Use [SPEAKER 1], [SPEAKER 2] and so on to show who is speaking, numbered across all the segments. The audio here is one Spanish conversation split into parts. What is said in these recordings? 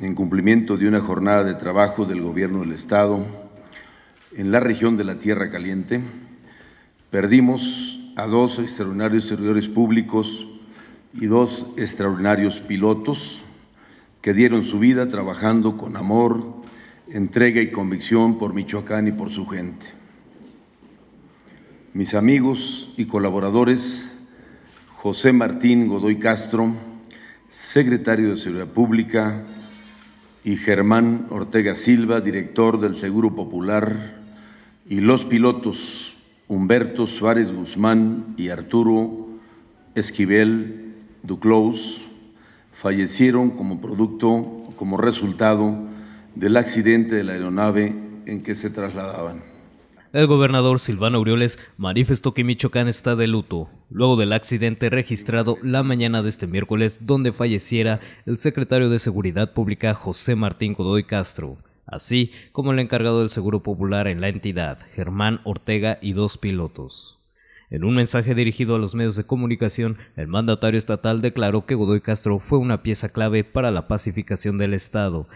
[SPEAKER 1] en cumplimiento de una jornada de trabajo del Gobierno del Estado en la región de la Tierra Caliente, perdimos a dos extraordinarios servidores públicos y dos extraordinarios pilotos que dieron su vida trabajando con amor, entrega y convicción por Michoacán y por su gente. Mis amigos y colaboradores, José Martín Godoy Castro, secretario de Seguridad Pública, y Germán Ortega Silva, director del Seguro Popular, y los pilotos Humberto Suárez Guzmán y Arturo Esquivel Duclos fallecieron como producto, como resultado del accidente de la aeronave en que se trasladaban
[SPEAKER 2] el gobernador Silvano Aureoles manifestó que Michoacán está de luto, luego del accidente registrado la mañana de este miércoles donde falleciera el secretario de Seguridad Pública José Martín Godoy Castro, así como el encargado del Seguro Popular en la entidad, Germán Ortega y dos pilotos. En un mensaje dirigido a los medios de comunicación, el mandatario estatal declaró que Godoy Castro fue una pieza clave para la pacificación del Estado,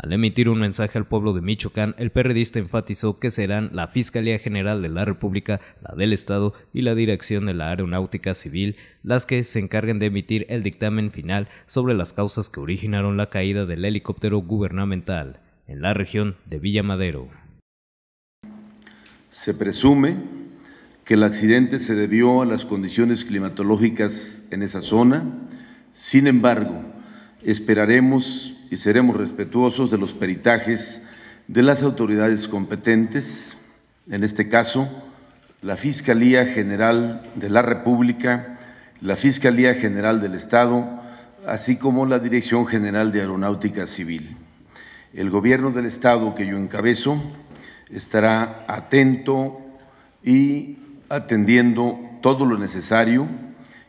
[SPEAKER 2] al emitir un mensaje al pueblo de Michoacán, el periodista enfatizó que serán la Fiscalía General de la República, la del Estado y la Dirección de la Aeronáutica Civil las que se encarguen de emitir el dictamen final sobre las causas que originaron la caída del helicóptero gubernamental en la región de Villa Madero.
[SPEAKER 1] Se presume que el accidente se debió a las condiciones climatológicas en esa zona. Sin embargo, Esperaremos y seremos respetuosos de los peritajes de las autoridades competentes, en este caso, la Fiscalía General de la República, la Fiscalía General del Estado, así como la Dirección General de Aeronáutica Civil. El gobierno del Estado que yo encabezo estará atento y atendiendo todo lo necesario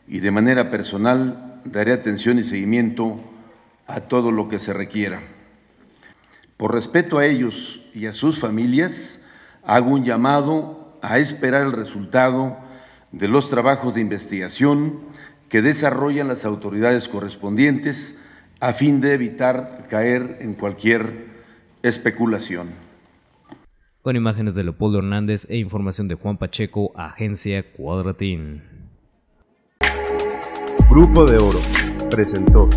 [SPEAKER 1] y de manera personal daré atención y seguimiento a todo lo que se requiera. Por respeto a ellos y a sus familias, hago un llamado a esperar el resultado de los trabajos de investigación que desarrollan las autoridades correspondientes a fin de evitar caer en cualquier especulación.
[SPEAKER 2] Con imágenes de Leopoldo Hernández e información de Juan Pacheco, Agencia Cuadratín.
[SPEAKER 1] Grupo de Oro presentó.